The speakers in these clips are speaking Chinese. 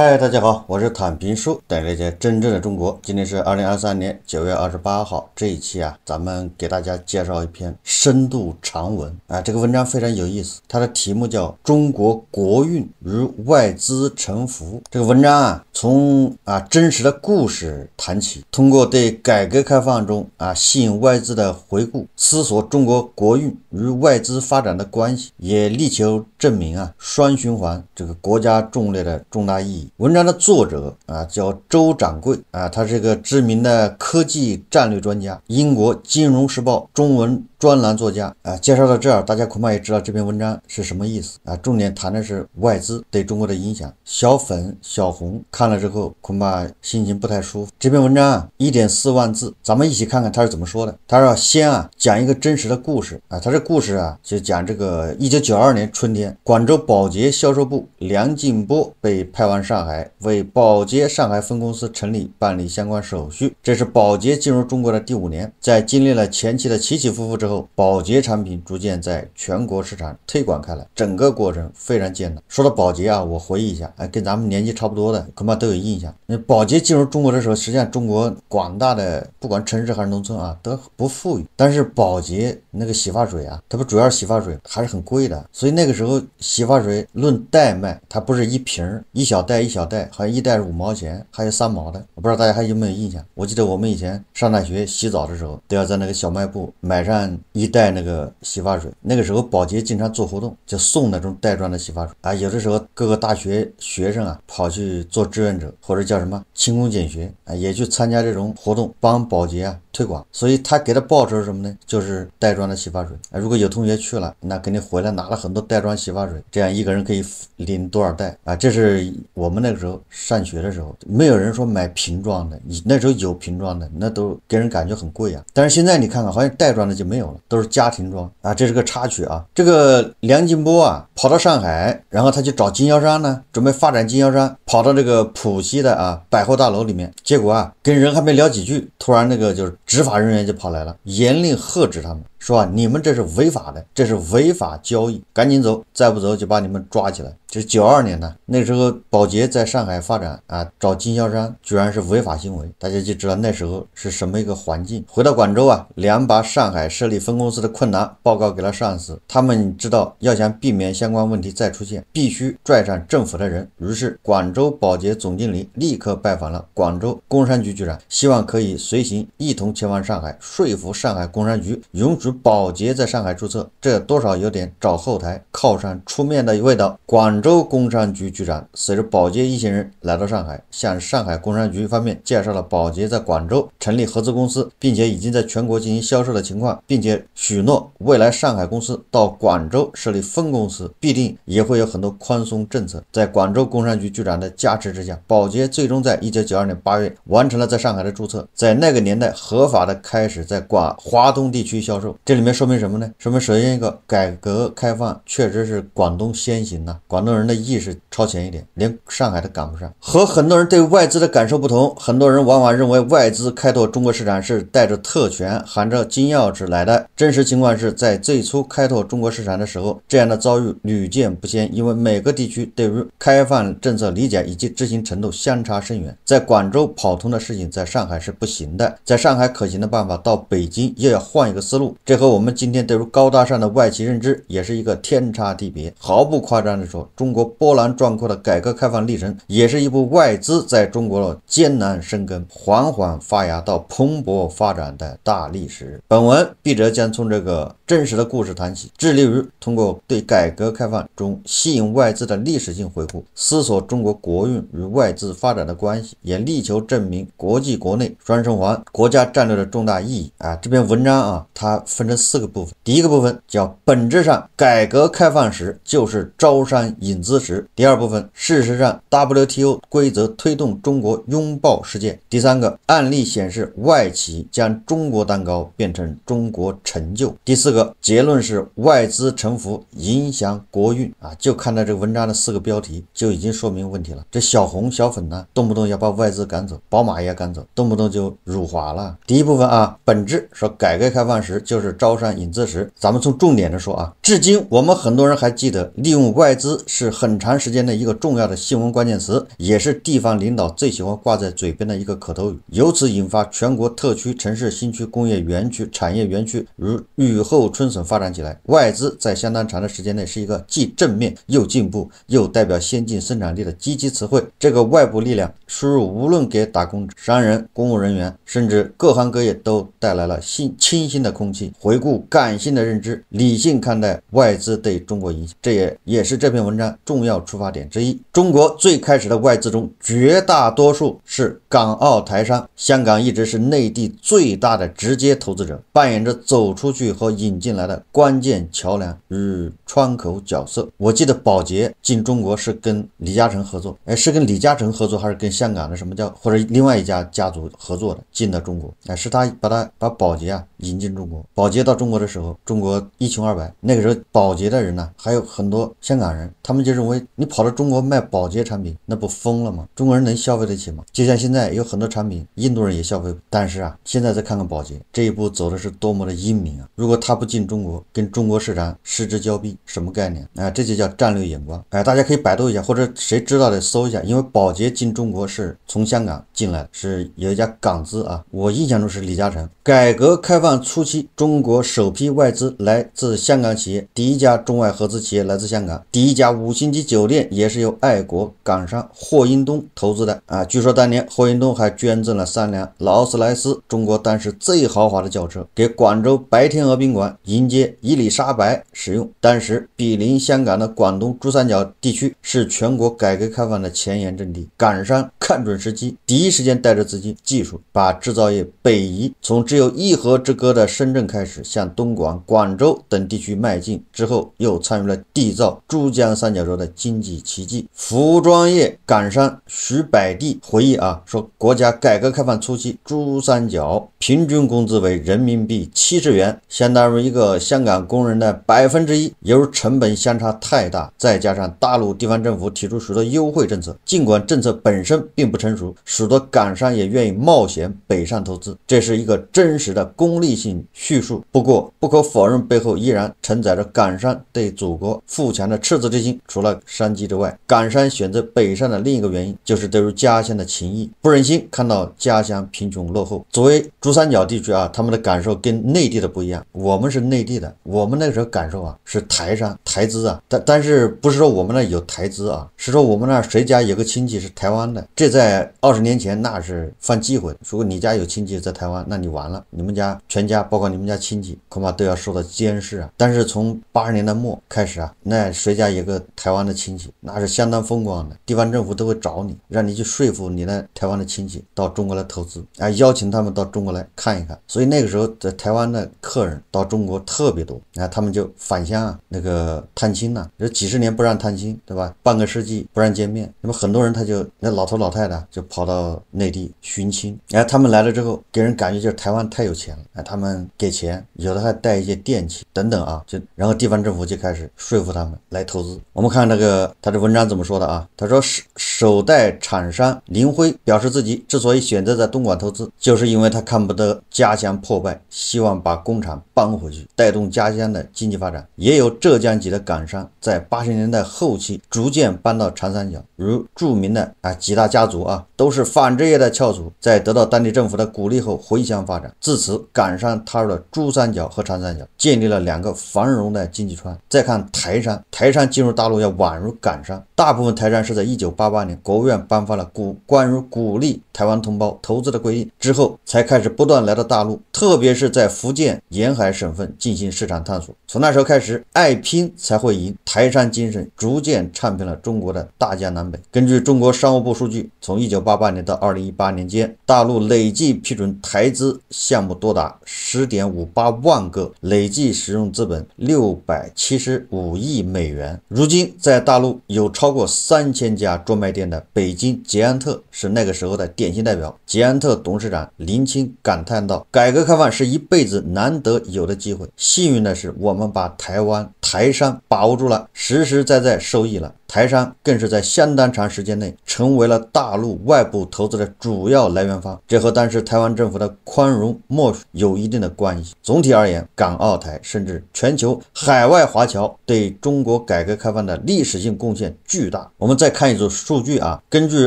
嗨，大家好，我是坦平叔，来一些真正的中国。今天是二零二三年九月二十八号，这一期啊，咱们给大家介绍一篇深度长文啊，这个文章非常有意思，它的题目叫《中国国运与外资沉浮》。这个文章啊，从啊真实的故事谈起，通过对改革开放中啊吸引外资的回顾，思索中国国运与外资发展的关系，也力求证明啊双循环这个国家重略的重大意义。文章的作者啊，叫周掌柜啊，他是个知名的科技战略专家，《英国金融时报》中文。专栏作家啊！介绍到这儿，大家恐怕也知道这篇文章是什么意思啊。重点谈的是外资对中国的影响。小粉、小红看了之后，恐怕心情不太舒服。这篇文章啊，一点四万字，咱们一起看看他是怎么说的。他说：“先啊，讲一个真实的故事啊。他这故事啊，就讲这个一九九二年春天，广州保洁销售部梁静波被派往上海，为保洁上海分公司成立办理相关手续。这是保洁进入中国的第五年，在经历了前期的起起伏伏之后，保洁产品逐渐在全国市场推广开来，整个过程非常艰难。说到保洁啊，我回忆一下，哎，跟咱们年纪差不多的恐怕都有印象。那保洁进入中国的时候，实际上中国广大的不管城市还是农村啊，都不富裕。但是保洁那个洗发水啊，它不主要是洗发水，还是很贵的。所以那个时候洗发水论袋卖，它不是一瓶儿，一小袋一小袋，好像一袋是五毛钱，还有三毛的，我不知道大家还有没有印象？我记得我们以前上大学洗澡的时候，都要在那个小卖部买上。一袋那个洗发水，那个时候保洁经常做活动，就送那种袋装的洗发水啊。有的时候各个大学学生啊跑去做志愿者，或者叫什么勤工俭学啊，也去参加这种活动，帮保洁啊推广。所以他给的报酬是什么呢？就是袋装的洗发水啊。如果有同学去了，那肯定回来拿了很多袋装洗发水。这样一个人可以领多少袋啊？这是我们那个时候上学的时候，没有人说买瓶装的。你那时候有瓶装的，那都给人感觉很贵啊。但是现在你看看，好像袋装的就没有。都是家庭装啊，这是个插曲啊。这个梁静波啊，跑到上海，然后他去找经销商呢，准备发展经销商。跑到这个浦西的啊百货大楼里面，结果啊，跟人还没聊几句，突然那个就是执法人员就跑来了，严令喝止他们，说啊，你们这是违法的，这是违法交易，赶紧走，再不走就把你们抓起来。就是九二年呢，那时候保洁在上海发展啊，找经销商居然是违法行为，大家就知道那时候是什么一个环境。回到广州啊，梁把上海设立分公司的困难报告给了上司，他们知道要想避免相关问题再出现，必须拽上政府的人。于是广州保洁总经理立刻拜访了广州工商局局长，希望可以随行一同前往上海，说服上海工商局允许保洁在上海注册，这多少有点找后台靠山出面的味道。广。广州工商局局长随着保洁一行人来到上海，向上海工商局方面介绍了保洁在广州成立合资公司，并且已经在全国进行销售的情况，并且许诺未来上海公司到广州设立分公司，必定也会有很多宽松政策。在广州工商局局长的加持之下，保洁最终在1992年8月完成了在上海的注册，在那个年代合法的开始在广华东地区销售。这里面说明什么呢？说明首先一个改革开放确实是广东先行呐，广。很多人的意识超前一点，连上海都赶不上。和很多人对外资的感受不同，很多人往往认为外资开拓中国市场是带着特权、含着金钥匙来的。真实情况是在最初开拓中国市场的时候，这样的遭遇屡见不鲜。因为每个地区对于开放政策理解以及执行程度相差甚远，在广州跑通的事情，在上海是不行的；在上海可行的办法，到北京又要换一个思路。这和我们今天对于高大上的外企认知也是一个天差地别。毫不夸张地说。中国波澜壮阔的改革开放历程，也是一部外资在中国艰难生根、缓缓发芽到蓬勃发展的大历史。本文笔者将从这个真实的故事谈起，致力于通过对改革开放中吸引外资的历史性回顾，思索中国国运与外资发展的关系，也力求证明国际国内双循环国家战略的重大意义。啊，这篇文章啊，它分成四个部分，第一个部分叫“本质上，改革开放时就是招商”。引资时，第二部分，事实上 WTO 规则推动中国拥抱世界。第三个案例显示，外企将中国蛋糕变成中国成就。第四个结论是外资沉浮影响国运啊！就看到这个文章的四个标题，就已经说明问题了。这小红小粉呢，动不动要把外资赶走，宝马也赶走，动不动就辱华了。第一部分啊，本质说改革开放时就是招商引资时，咱们从重点的说啊，至今我们很多人还记得利用外资。是很长时间的一个重要的新闻关键词，也是地方领导最喜欢挂在嘴边的一个口头语。由此引发全国特区、城市新区、工业园区、产业园区如雨后春笋发展起来。外资在相当长的时间内是一个既正面又进步又代表先进生产力的积极词汇。这个外部力量输入，无论给打工商人、公务人员，甚至各行各业都带来了新清新的空气。回顾感性的认知，理性看待外资对中国影响，这也也是这篇文章。重要出发点之一。中国最开始的外资中，绝大多数是港澳台商。香港一直是内地最大的直接投资者，扮演着走出去和引进来的关键桥梁与窗口角色。我记得保洁进中国是跟李嘉诚合作，哎，是跟李嘉诚合作，还是跟香港的什么叫或者另外一家家族合作的进的中国？哎，是他把他把保洁啊引进中国。保洁到中国的时候，中国一穷二白。那个时候，保洁的人呢，还有很多香港人，他们。他们就认为你跑到中国卖保洁产品，那不疯了吗？中国人能消费得起吗？就像现在有很多产品，印度人也消费，但是啊，现在再看看保洁这一步走的是多么的英明啊！如果他不进中国，跟中国市场失之交臂，什么概念？哎，这就叫战略眼光。哎，大家可以百度一下，或者谁知道的搜一下，因为保洁进中国是从香港进来，的，是有一家港资啊，我印象中是李嘉诚。改革开放初期，中国首批外资来自香港企业，第一家中外合资企业来自香港，第一家物。五星级酒店也是由爱国港商霍英东投资的啊！据说当年霍英东还捐赠了三辆劳斯莱斯，中国当时最豪华的轿车，给广州白天鹅宾馆迎接伊丽莎白使用。当时毗邻香港的广东珠三角地区是全国改革开放的前沿阵地，港商看准时机，第一时间带着资金、技术，把制造业北移，从只有一河之隔的深圳开始，向东莞、广州等地区迈进。之后又参与了缔造珠江三。三角洲的经济奇迹，服装业港商徐百地回忆啊说，国家改革开放初期，珠三角平均工资为人民币七十元，相当于一个香港工人的百分之一。由于成本相差太大，再加上大陆地方政府提出许多优惠政策，尽管政策本身并不成熟，许多港商也愿意冒险北上投资。这是一个真实的功利性叙述，不过不可否认，背后依然承载着港商对祖国富强的赤子之心。除了山鸡之外，赶山选择北上的另一个原因就是对于家乡的情谊，不忍心看到家乡贫穷落后。作为珠三角地区啊，他们的感受跟内地的不一样。我们是内地的，我们那时候感受啊是台商台资啊，但但是不是说我们那有台资啊，是说我们那谁家有个亲戚是台湾的，这在二十年前那是犯忌讳。如果你家有亲戚在台湾，那你完了，你们家全家包括你们家亲戚恐怕都要受到监视啊。但是从八十年代末开始啊，那谁家有个台湾的亲戚那是相当风光的，地方政府都会找你，让你去说服你的台湾的亲戚到中国来投资，啊，邀请他们到中国来看一看。所以那个时候在台湾的客人到中国特别多，哎，他们就返乡啊，那个探亲呐，这几十年不让探亲，对吧？半个世纪不让见面，那么很多人他就那老头老太太就跑到内地寻亲，哎，他们来了之后给人感觉就是台湾太有钱了，哎，他们给钱，有的还带一些电器等等啊，就然后地方政府就开始说服他们来投资，我们。看那个，他的文章怎么说的啊？他说，首首代厂商林辉表示，自己之所以选择在东莞投资，就是因为他看不得家乡破败，希望把工厂搬回去，带动家乡的经济发展。也有浙江籍的港商在八十年代后期逐渐搬到长三角，如著名的啊几大家族啊，都是纺织业的翘楚，在得到当地政府的鼓励后回乡发展。自此，港商踏入了珠三角和长三角，建立了两个繁荣的经济圈。再看台商，台商进入大陆。要宛如赶上，大部分台商是在一九八八年国务院颁发了鼓关于鼓励台湾同胞投资的规定之后，才开始不断来到大陆，特别是在福建沿海省份进行市场探索。从那时候开始，爱拼才会赢台商精神逐渐唱遍了中国的大江南北。根据中国商务部数据，从一九八八年到二零一八年间，大陆累计批准台资项目多达十点五八万个，累计使用资本六百七十五亿美元。如今，在大陆有超过三千家专卖店的北京捷安特是那个时候的典型代表。捷安特董事长林清感叹道：“改革开放是一辈子难得有的机会。幸运的是，我们把台湾、台商把握住了，实实在在受益了。”台商更是在相当长时间内成为了大陆外部投资的主要来源方，这和当时台湾政府的宽容默许有一定的关系。总体而言，港澳台甚至全球海外华侨对中国改革开放的历史性贡献巨大。我们再看一组数据啊，根据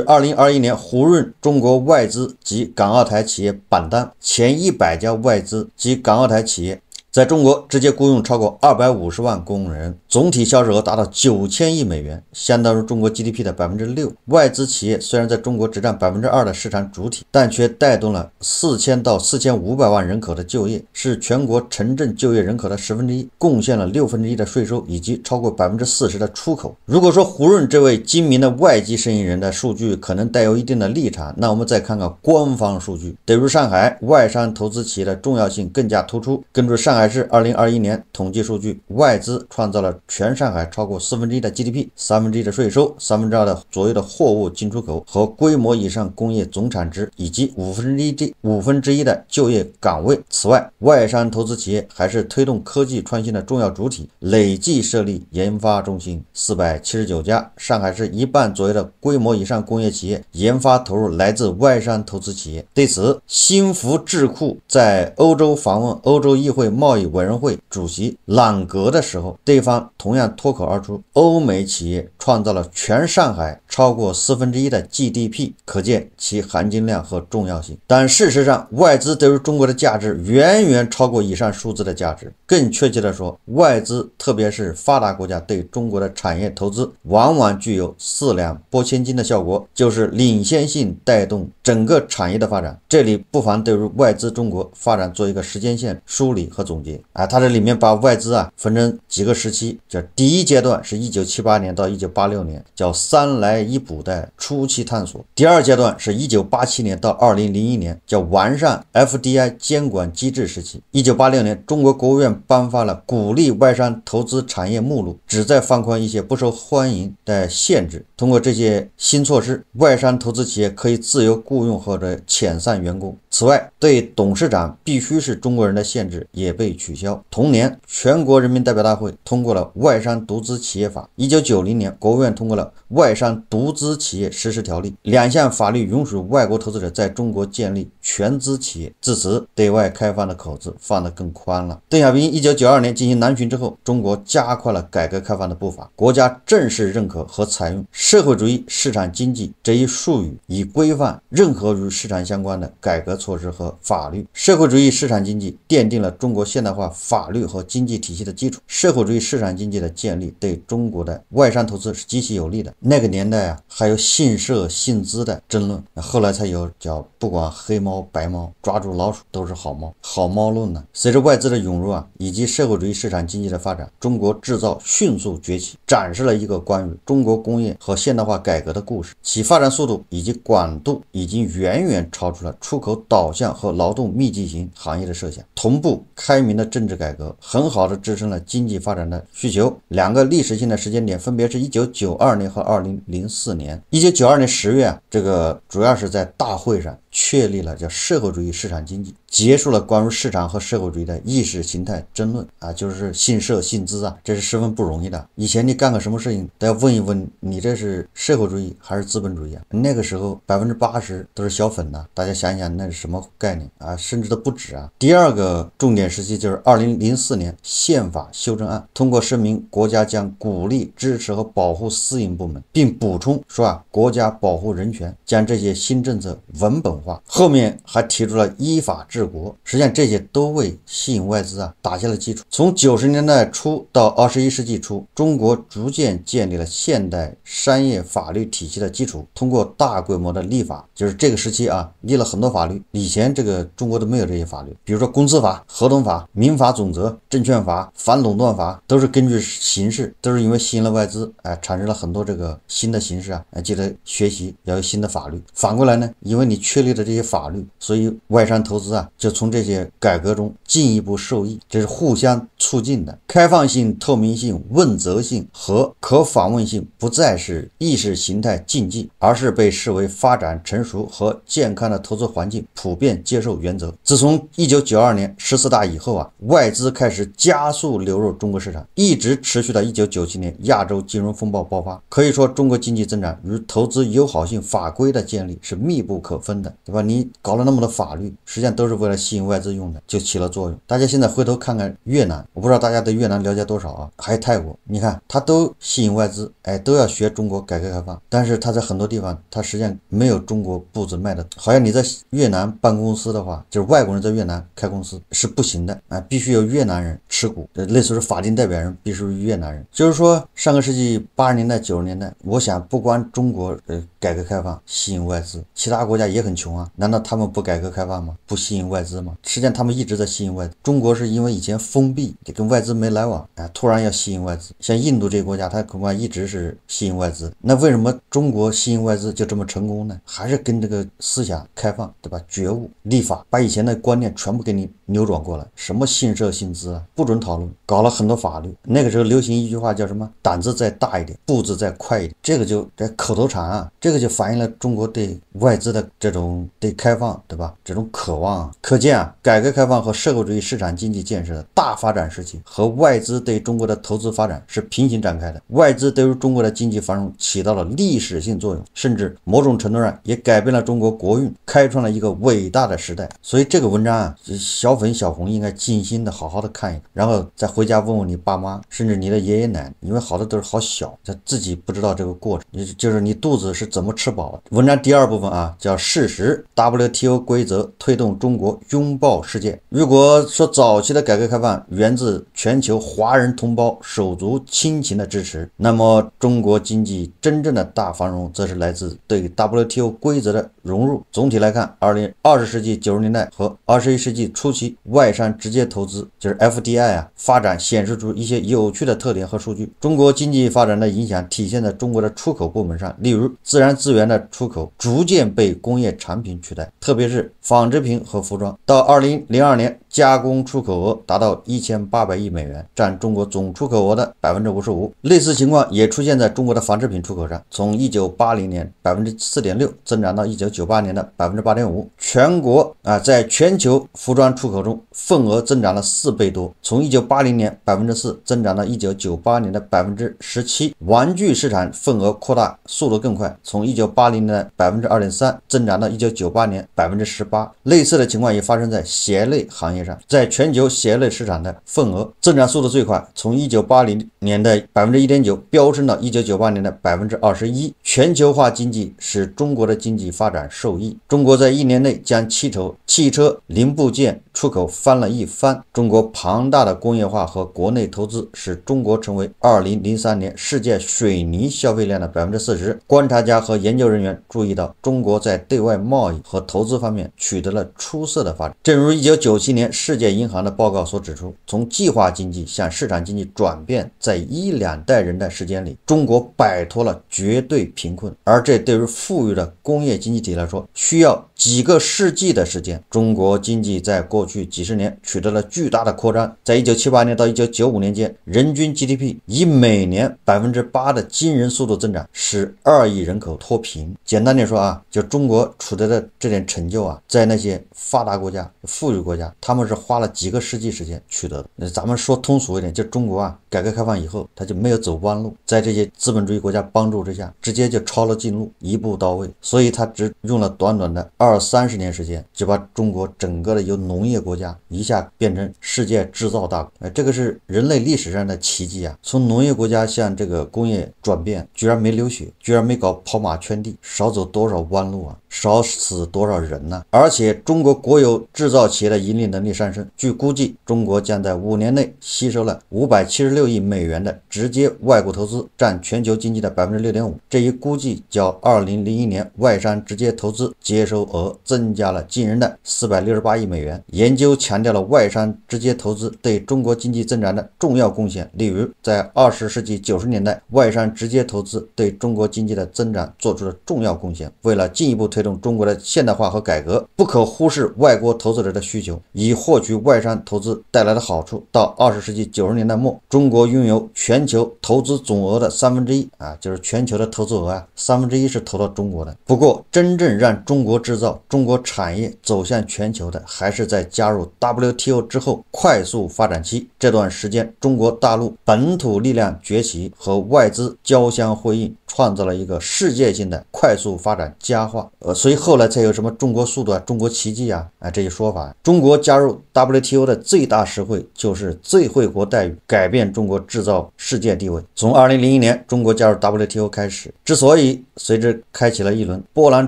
2021年胡润中国外资及港澳台企业榜单，前100家外资及港澳台企业。在中国直接雇佣超过二百五十万工人，总体销售额达到九千亿美元，相当于中国 GDP 的百分之六。外资企业虽然在中国只占百分之二的市场主体，但却带动了四千到四千五百万人口的就业，是全国城镇就业人口的十分之一，贡献了六分之一的税收以及超过百分之四十的出口。如果说胡润这位精明的外籍生意人的数据可能带有一定的立场，那我们再看看官方数据，对于上海外商投资企业的重要性更加突出。根据上海。还是二零二一年统计数据，外资创造了全上海超过四分之一的 GDP，三分之一的税收，三分之二的左右的货物进出口和规模以上工业总产值，以及五分之一的五分之一的就业岗位。此外，外商投资企业还是推动科技创新的重要主体，累计设立研发中心四百七十九家，上海市一半左右的规模以上工业企业研发投入来自外商投资企业。对此，新福智库在欧洲访问欧洲议会贸。贸易委员会主席朗格的时候，对方同样脱口而出：“欧美企业创造了全上海超过四分之一的 GDP，可见其含金量和重要性。”但事实上，外资对于中国的价值远远超过以上数字的价值。更确切的说，外资特别是发达国家对中国的产业投资，往往具有四两拨千斤的效果，就是领先性带动整个产业的发展。这里不妨对于外资中国发展做一个时间线梳理和总。啊，它这里面把外资啊分成几个时期，叫第一阶段是一九七八年到一九八六年，叫三来一补的初期探索；第二阶段是一九八七年到二零零一年，叫完善 FDI 监管机制时期。一九八六年，中国国务院颁发了鼓励外商投资产业目录，旨在放宽一些不受欢迎的限制。通过这些新措施，外商投资企业可以自由雇佣或者遣散员工。此外，对董事长必须是中国人的限制也被取消。同年，全国人民代表大会通过了《外商独资企业法》。一九九零年，国务院通过了《外商独资企业实施条例》，两项法律允许外国投资者在中国建立全资企业。自此，对外开放的口子放得更宽了。邓小平一九九二年进行南巡之后，中国加快了改革开放的步伐，国家正式认可和采用。社会主义市场经济这一术语以规范任何与市场相关的改革措施和法律。社会主义市场经济奠定了中国现代化法律和经济体系的基础。社会主义市场经济的建立对中国的外商投资是极其有利的。那个年代啊，还有姓社信资的争论，后来才有叫不管黑猫白猫，抓住老鼠都是好猫。好猫论呢，随着外资的涌入啊，以及社会主义市场经济的发展，中国制造迅速崛起，展示了一个关于中国工业和。现代化改革的故事，其发展速度以及广度已经远远超出了出口导向和劳动密集型行业的设想。同步开明的政治改革，很好的支撑了经济发展的需求。两个历史性的时间点，分别是一九九二年和二零零四年。一九九二年十月，这个主要是在大会上。确立了叫社会主义市场经济，结束了关于市场和社会主义的意识形态争论啊，就是姓社姓资啊，这是十分不容易的。以前你干个什么事情都要问一问你这是社会主义还是资本主义啊？那个时候百分之八十都是小粉呐，大家想想那是什么概念啊？甚至都不止啊。第二个重点时期就是二零零四年宪法修正案通过，声明国家将鼓励、支持和保护私营部门，并补充说啊，国家保护人权，将这些新政策文本。后面还提出了依法治国，实际上这些都为吸引外资啊打下了基础。从九十年代初到二十一世纪初，中国逐渐建立了现代商业法律体系的基础。通过大规模的立法，就是这个时期啊，立了很多法律。以前这个中国都没有这些法律，比如说公司法、合同法、民法总则、证券法、反垄断法，都是根据形式，都是因为吸引了外资，哎，产生了很多这个新的形式啊，哎，记得学习要有新的法律。反过来呢，因为你确立。的这些法律，所以外商投资啊，就从这些改革中进一步受益，这是互相促进的。开放性、透明性、问责性和可访问性不再是意识形态禁忌，而是被视为发展成熟和健康的投资环境普遍接受原则。自从1992年十四大以后啊，外资开始加速流入中国市场，一直持续到1997年亚洲金融风暴爆发。可以说，中国经济增长与投资友好性法规的建立是密不可分的。对吧？你搞了那么多法律，实际上都是为了吸引外资用的，就起了作用。大家现在回头看看越南，我不知道大家对越南了解多少啊？还有泰国，你看它都吸引外资，哎，都要学中国改革开放。但是它在很多地方，它实际上没有中国步子迈得好像你在越南办公司的话，就是外国人在越南开公司是不行的啊，必须有越南人持股，类似于法定代表人必须是越南人。就是说上个世纪八十年代、九十年代，我想不光中国，呃。改革开放吸引外资，其他国家也很穷啊，难道他们不改革开放吗？不吸引外资吗？实际上他们一直在吸引外资。中国是因为以前封闭，跟外资没来往，哎，突然要吸引外资。像印度这个国家，它恐怕一直是吸引外资。那为什么中国吸引外资就这么成功呢？还是跟这个思想开放，对吧？觉悟立法，把以前的观念全部给你扭转过来。什么信社信资啊，不准讨论，搞了很多法律。那个时候流行一句话叫什么？胆子再大一点，步子再快一点，这个就这口头禅啊，这。这个就反映了中国对外资的这种对开放，对吧？这种渴望，可见啊，改革开放和社会主义市场经济建设的大发展时期和外资对中国的投资发展是平行展开的。外资对于中国的经济繁荣起到了历史性作用，甚至某种程度上也改变了中国国运，开创了一个伟大的时代。所以这个文章啊，小粉小红应该尽心的好好的看一看，然后再回家问问你爸妈，甚至你的爷爷奶奶，因为好多都是好小，他自己不知道这个过程，就是你肚子是怎怎么吃饱？文章第二部分啊，叫事实。WTO 规则推动中国拥抱世界。如果说早期的改革开放源自全球华人同胞手足亲情的支持，那么中国经济真正的大繁荣，则是来自对 WTO 规则的融入。总体来看，二零二十世纪九十年代和二十一世纪初期，外商直接投资就是 FDI 啊，发展显示出一些有趣的特点和数据。中国经济发展的影响体现在中国的出口部门上，例如自然。资源的出口逐渐被工业产品取代，特别是纺织品和服装。到二零零二年。加工出口额达到一千八百亿美元，占中国总出口额的百分之五十五。类似情况也出现在中国的纺织品出口上，从一九八零年百分之四点六增长到一九九八年的百分之八点五。全国啊，在全球服装出口中份额增长了四倍多，从一九八零年百分之四增长到一九九八年的百分之十七。玩具市场份额扩大速度更快，从一九八零年的百分之二点三增长到一九九八年百分之十八。类似的情况也发生在鞋类行业。在全球鞋类市场的份额增长速度最快，从1980年的1.9%飙升到1998年的21%。全球化经济使中国的经济发展受益。中国在一年内将汽车、汽车零部件出口翻了一番。中国庞大的工业化和国内投资使中国成为2003年世界水泥消费量的40%。观察家和研究人员注意到，中国在对外贸易和投资方面取得了出色的发展。正如1997年。世界银行的报告所指出，从计划经济向市场经济转变，在一两代人的时间里，中国摆脱了绝对贫困，而这对于富裕的工业经济体来说，需要几个世纪的时间。中国经济在过去几十年取得了巨大的扩张，在1978年到1995年间，人均 GDP 以每年8%的惊人速度增长，使2亿人口脱贫。简单点说啊，就中国取得的这点成就啊，在那些发达国家、富裕国家，他们。是花了几个世纪时间取得的。那咱们说通俗一点，就中国啊，改革开放以后，他就没有走弯路，在这些资本主义国家帮助之下，直接就抄了近路，一步到位。所以他只用了短短的二三十年时间，就把中国整个的由农业国家一下变成世界制造大国。哎，这个是人类历史上的奇迹啊！从农业国家向这个工业转变，居然没流血，居然没搞跑马圈地，少走多少弯路啊！少死多少人呢？而且中国国有制造企业的盈利能力上升。据估计，中国将在五年内吸收了576亿美元的直接外国投资，占全球经济的6.5%。这一估计较2001年外商直接投资接收额增加了惊人的468亿美元。研究强调了外商直接投资对中国经济增长的重要贡献，例如在20世纪90年代，外商直接投资对中国经济的增长做出了重要贡献。为了进一步推，推动中国的现代化和改革，不可忽视外国投资者的需求，以获取外商投资带来的好处。到二十世纪九十年代末，中国拥有全球投资总额的三分之一啊，就是全球的投资额啊，三分之一是投到中国的。不过，真正让中国制造、中国产业走向全球的，还是在加入 WTO 之后快速发展期。这段时间，中国大陆本土力量崛起和外资交相辉映。创造了一个世界性的快速发展佳话，呃，所以后来才有什么中国速度啊、中国奇迹啊，啊，这些说法。中国加入 WTO 的最大实惠就是最惠国待遇，改变中国制造世界地位。从二零零一年中国加入 WTO 开始，之所以随之开启了一轮波澜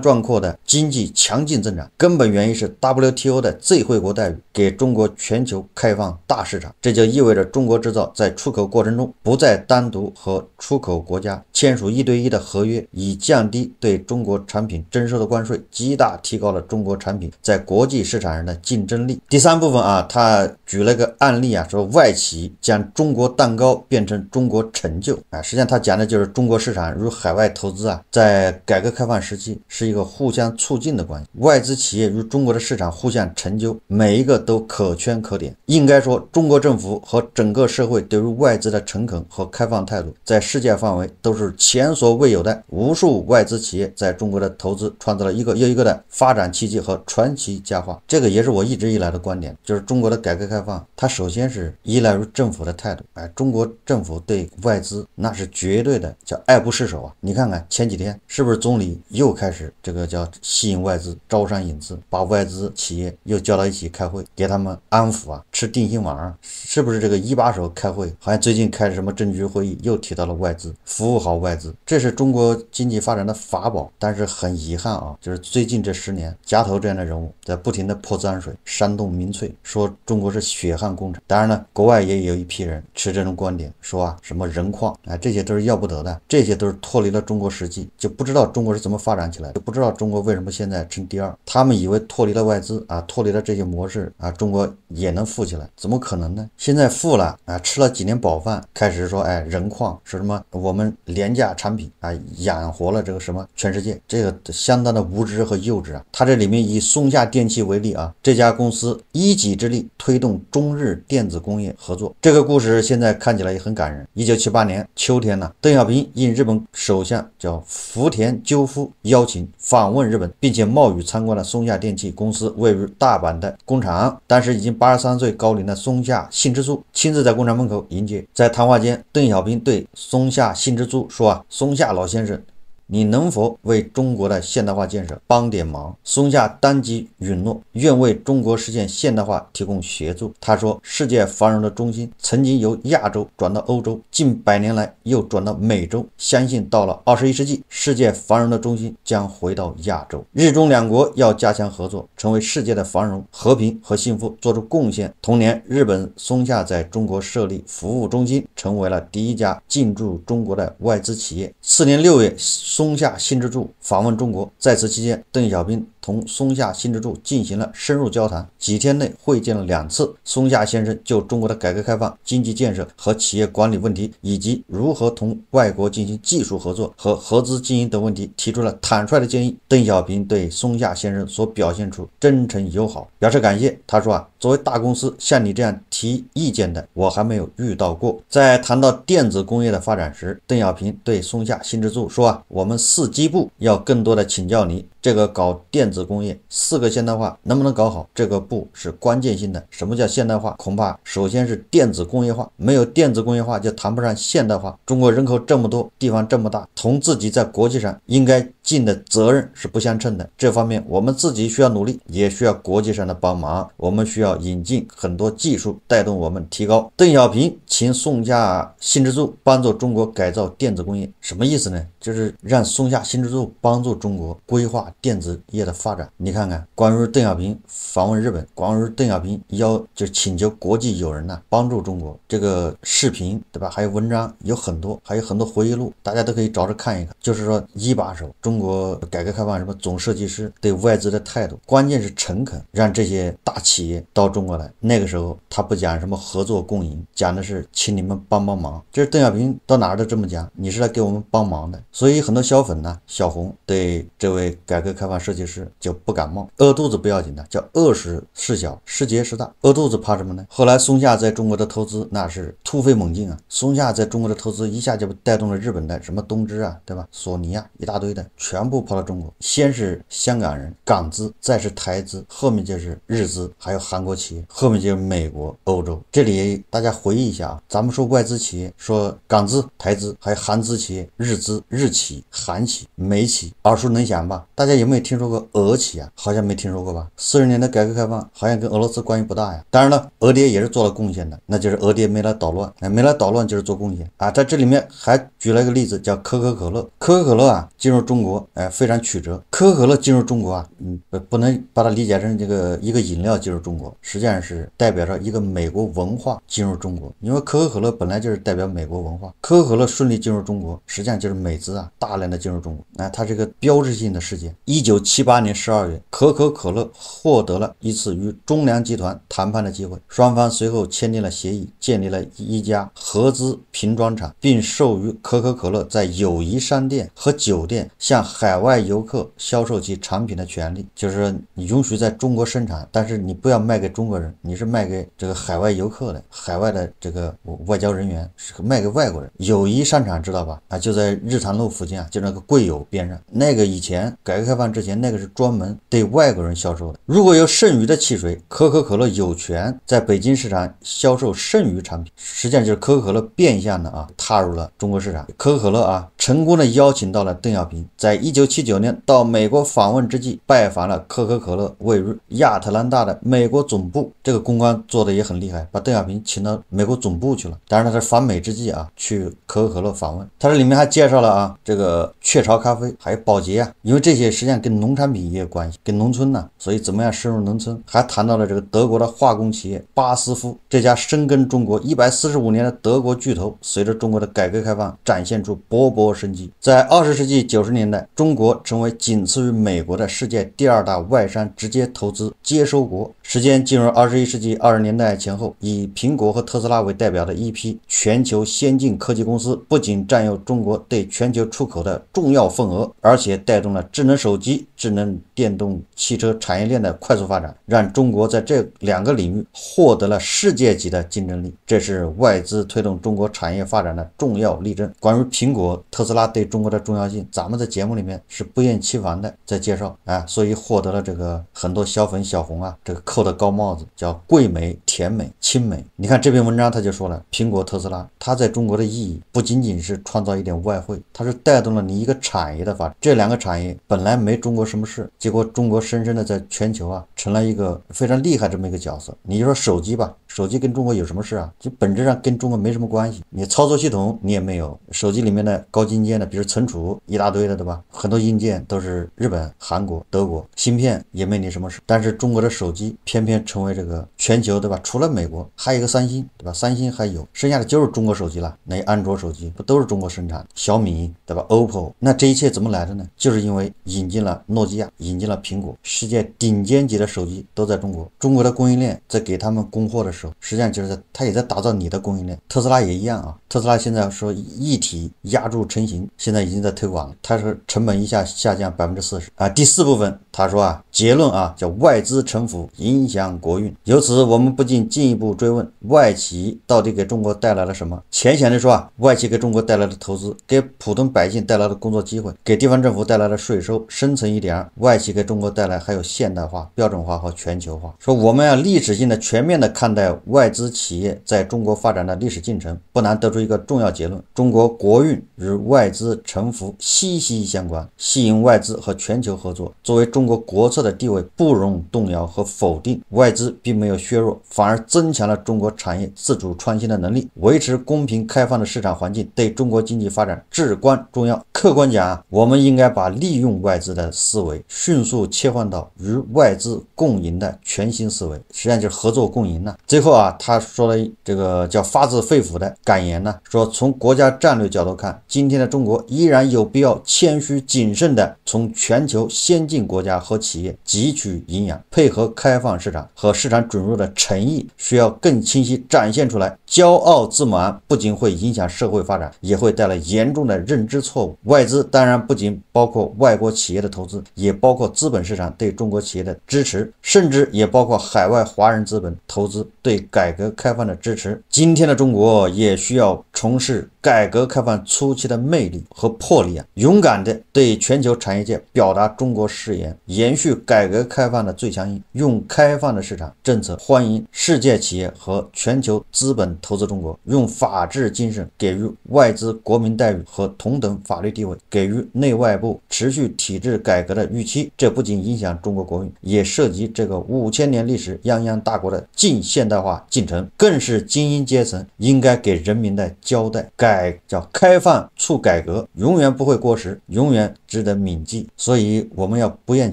壮阔的经济强劲增长，根本原因是 WTO 的最惠国待遇给中国全球开放大市场。这就意味着中国制造在出口过程中不再单独和出口国家签署一对。唯一的合约，以降低对中国产品征收的关税，极大提高了中国产品在国际市场上的竞争力。第三部分啊，他举了个案例啊，说外企将中国蛋糕变成中国成就啊，实际上他讲的就是中国市场与海外投资啊，在改革开放时期是一个互相促进的关系，外资企业与中国的市场互相成就，每一个都可圈可点。应该说，中国政府和整个社会对于外资的诚恳和开放态度，在世界范围都是前所。所未有的，无数外资企业在中国的投资，创造了一个又一个的发展奇迹和传奇佳话。这个也是我一直以来的观点，就是中国的改革开放，它首先是依赖于政府的态度。哎，中国政府对外资那是绝对的叫爱不释手啊！你看看前几天是不是总理又开始这个叫吸引外资、招商引资，把外资企业又叫到一起开会，给他们安抚啊，吃定心丸啊？是不是这个一把手开会，好像最近开什么政局会议又提到了外资，服务好外资。这是中国经济发展的法宝，但是很遗憾啊，就是最近这十年，夹头这样的人物在不停的泼脏水，煽动民粹，说中国是血汗工厂。当然了，国外也有一批人持这种观点，说啊，什么人矿啊，这些都是要不得的，这些都是脱离了中国实际，就不知道中国是怎么发展起来，就不知道中国为什么现在成第二。他们以为脱离了外资啊，脱离了这些模式啊，中国也能富起来，怎么可能呢？现在富了啊，吃了几年饱饭，开始说，哎，人矿是什么？我们廉价产。品。啊，养活了这个什么全世界，这个相当的无知和幼稚啊！它这里面以松下电器为例啊，这家公司一己之力推动中日电子工业合作，这个故事现在看起来也很感人。一九七八年秋天呢，邓小平应日本首相叫福田赳夫邀请访问日本，并且冒雨参观了松下电器公司位于大阪的工厂。当时已经八十三岁高龄的松下幸之助亲自在工厂门口迎接。在谈话间，邓小平对松下幸之助说啊。松下老先生。你能否为中国的现代化建设帮点忙？松下当即允诺，愿为中国实现现代化提供协助。他说：“世界繁荣的中心曾经由亚洲转到欧洲，近百年来又转到美洲。相信到了二十一世纪，世界繁荣的中心将回到亚洲。日中两国要加强合作，成为世界的繁荣、和平和幸福做出贡献。”同年，日本松下在中国设立服务中心，成为了第一家进驻中国的外资企业。次年六月。松下幸之助访问中国，在此期间，邓小平。同松下幸之助进行了深入交谈，几天内会见了两次。松下先生就中国的改革开放、经济建设和企业管理问题，以及如何同外国进行技术合作和合资经营等问题，提出了坦率的建议。邓小平对松下先生所表现出真诚友好表示感谢。他说：“啊，作为大公司，像你这样提意见的，我还没有遇到过。”在谈到电子工业的发展时，邓小平对松下幸之助说：“啊，我们四机部要更多的请教你。”这个搞电子工业，四个现代化能不能搞好？这个不是关键性的。什么叫现代化？恐怕首先是电子工业化，没有电子工业化就谈不上现代化。中国人口这么多，地方这么大，同自己在国际上应该。尽的责任是不相称的，这方面我们自己需要努力，也需要国际上的帮忙。我们需要引进很多技术，带动我们提高。邓小平请松下新之助帮助中国改造电子工业，什么意思呢？就是让松下新之助帮助中国规划电子业的发展。你看看关于邓小平访问日本，关于邓小平要就请求国际友人呢，帮助中国这个视频对吧？还有文章有很多，还有很多回忆录，大家都可以找着看一看。就是说一把手中。中国改革开放什么总设计师对外资的态度，关键是诚恳，让这些大企业到中国来。那个时候他不讲什么合作共赢，讲的是请你们帮帮忙。这是邓小平到哪儿都这么讲，你是来给我们帮忙的。所以很多小粉呢、小红对这位改革开放设计师就不感冒，饿肚子不要紧的，叫饿时事小，失节事大，饿肚子怕什么呢？后来松下在中国的投资那是突飞猛进啊，松下在中国的投资一下就带动了日本的什么东芝啊，对吧？索尼啊，一大堆的。全部跑到中国，先是香港人港资，再是台资，后面就是日资，还有韩国企业，后面就是美国、欧洲。这里大家回忆一下啊，咱们说外资企业，说港资、台资，还有韩资企业、日资日企、韩企、美企，耳熟能详吧？大家有没有听说过俄企啊？好像没听说过吧？四十年的改革开放，好像跟俄罗斯关系不大呀。当然了，俄爹也是做了贡献的，那就是俄爹没来捣乱，没来捣乱就是做贡献啊。在这里面还举了一个例子，叫可口可乐。可口可乐啊，进入中国。哎，非常曲折。可口可乐进入中国啊，嗯，不能把它理解成这个一个饮料进入中国，实际上是代表着一个美国文化进入中国。因为可口可乐本来就是代表美国文化，可口可乐顺利进入中国，实际上就是美资啊大量的进入中国。哎，它是一个标志性的事件。一九七八年十二月，可口可乐获得了一次与中粮集团谈判的机会，双方随后签订了协议，建立了一家合资瓶装厂，并授予可口可乐在友谊商店和酒店向海外游客销售其产品的权利，就是你允许在中国生产，但是你不要卖给中国人，你是卖给这个海外游客的，海外的这个外交人员，卖给外国人。友谊商场知道吧？啊，就在日坛路附近啊，就那个贵友边上。那个以前改革开放之前，那个是专门对外国人销售的。如果有剩余的汽水，可口可乐有权在北京市场销售剩余产品，实际上就是可口可乐变相的啊，踏入了中国市场。可口可乐啊，成功的邀请到了邓小平在。一九七九年到美国访问之际，拜访了可口可乐位于亚特兰大的美国总部。这个公关做的也很厉害，把邓小平请到美国总部去了。当然他是访美之际啊，去可口可乐访问。他这里面还介绍了啊，这个雀巢咖啡，还有保洁啊，因为这些实际上跟农产品也有关系，跟农村呢，所以怎么样深入农村？还谈到了这个德国的化工企业巴斯夫这家深耕中国一百四十五年的德国巨头，随着中国的改革开放，展现出勃勃生机。在二十世纪九十年代。中国成为仅次于美国的世界第二大外商直接投资接收国。时间进入二十一世纪二十年代前后，以苹果和特斯拉为代表的一批全球先进科技公司，不仅占有中国对全球出口的重要份额，而且带动了智能手机、智能电动汽车产业链的快速发展，让中国在这两个领域获得了世界级的竞争力。这是外资推动中国产业发展的重要例证。关于苹果、特斯拉对中国的重要性，咱们在节目里面是不厌其烦的在介绍，啊，所以获得了这个很多小粉、小红啊，这个。扣的高帽子叫贵美、甜美、亲美。你看这篇文章，他就说了，苹果、特斯拉，它在中国的意义不仅仅是创造一点外汇，它是带动了你一个产业的发展。这两个产业本来没中国什么事，结果中国深深的在全球啊，成了一个非常厉害这么一个角色。你就说手机吧，手机跟中国有什么事啊？就本质上跟中国没什么关系。你操作系统你也没有，手机里面的高精尖的，比如存储一大堆的，对吧？很多硬件都是日本、韩国、德国，芯片也没你什么事。但是中国的手机。偏偏成为这个全球，对吧？除了美国，还有一个三星，对吧？三星还有剩下的就是中国手机了，那安卓手机不都是中国生产？小米，对吧？OPPO，那这一切怎么来的呢？就是因为引进了诺基亚，引进了苹果，世界顶尖级的手机都在中国。中国的供应链在给他们供货的时候，实际上就是在他也在打造你的供应链。特斯拉也一样啊，特斯拉现在说一体压铸成型，现在已经在推广了，它是成本一下下降百分之四十啊。第四部分。他说啊，结论啊叫外资沉浮影响国运。由此，我们不禁进一步追问：外企到底给中国带来了什么？浅显的说啊，外企给中国带来了投资，给普通百姓带来了工作机会，给地方政府带来了税收。深层一点，外企给中国带来还有现代化、标准化和全球化。说我们要历史性的、全面的看待外资企业在中国发展的历史进程，不难得出一个重要结论：中国国运与外资沉浮息息相关，吸引外资和全球合作，作为中。中国国策的地位不容动摇和否定，外资并没有削弱，反而增强了中国产业自主创新的能力。维持公平开放的市场环境对中国经济发展至关重要。客观讲啊，我们应该把利用外资的思维迅速切换到与外资共赢的全新思维，实际上就是合作共赢呢。最后啊，他说了这个叫发自肺腑的感言呢，说从国家战略角度看，今天的中国依然有必要谦虚谨慎的从全球先进国家。和企业汲取营养，配合开放市场和市场准入的诚意，需要更清晰展现出来。骄傲自满不仅会影响社会发展，也会带来严重的认知错误。外资当然不仅包括外国企业的投资，也包括资本市场对中国企业的支持，甚至也包括海外华人资本投资对改革开放的支持。今天的中国也需要重拾改革开放初期的魅力和魄力啊，勇敢地对全球产业界表达中国誓言。延续改革开放的最强音，用开放的市场政策欢迎世界企业和全球资本投资中国，用法治精神给予外资国民待遇和同等法律地位，给予内外部持续体制改革的预期。这不仅影响中国国运，也涉及这个五千年历史泱泱大国的近现代化进程，更是精英阶层应该给人民的交代。改叫开放促改革，永远不会过时，永远。值得铭记，所以我们要不厌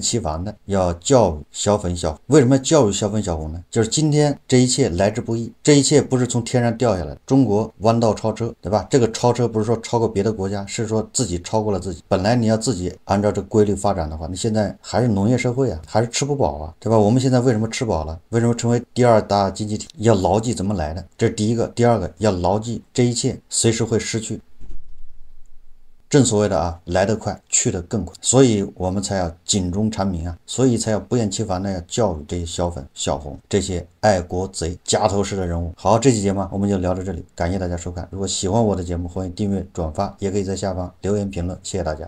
其烦的要教育小粉小红。为什么要教育小粉小红呢？就是今天这一切来之不易，这一切不是从天上掉下来的。中国弯道超车，对吧？这个超车不是说超过别的国家，是说自己超过了自己。本来你要自己按照这规律发展的话，你现在还是农业社会啊，还是吃不饱啊，对吧？我们现在为什么吃饱了？为什么成为第二大经济体？要牢记怎么来的，这是第一个。第二个要牢记，这一切随时会失去。正所谓的啊，来得快，去得更快，所以我们才要警钟长鸣啊，所以才要不厌其烦的要教育这些小粉、小红这些爱国贼、夹头式的人物。好，这期节目我们就聊到这里，感谢大家收看。如果喜欢我的节目，欢迎订阅、转发，也可以在下方留言评论。谢谢大家。